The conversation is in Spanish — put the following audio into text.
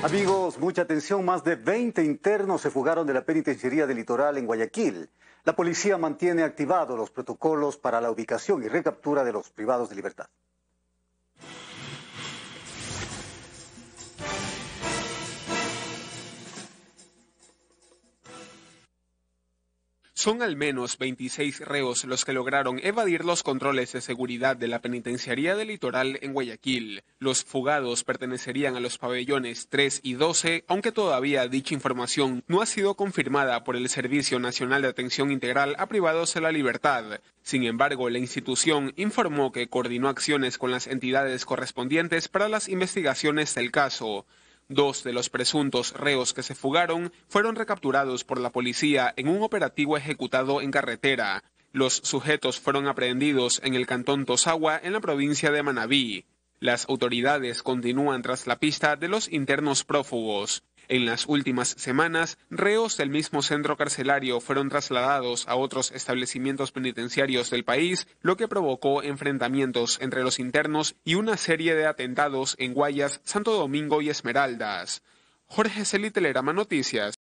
Amigos, mucha atención. Más de 20 internos se fugaron de la penitenciaría del litoral en Guayaquil. La policía mantiene activados los protocolos para la ubicación y recaptura de los privados de libertad. Son al menos 26 reos los que lograron evadir los controles de seguridad de la Penitenciaría del Litoral en Guayaquil. Los fugados pertenecerían a los pabellones 3 y 12, aunque todavía dicha información no ha sido confirmada por el Servicio Nacional de Atención Integral a Privados de la Libertad. Sin embargo, la institución informó que coordinó acciones con las entidades correspondientes para las investigaciones del caso. Dos de los presuntos reos que se fugaron fueron recapturados por la policía en un operativo ejecutado en carretera. Los sujetos fueron aprehendidos en el cantón Tosagua, en la provincia de Manabí. Las autoridades continúan tras la pista de los internos prófugos. En las últimas semanas, reos del mismo centro carcelario fueron trasladados a otros establecimientos penitenciarios del país, lo que provocó enfrentamientos entre los internos y una serie de atentados en Guayas, Santo Domingo y Esmeraldas. Jorge Celi Telerama Noticias.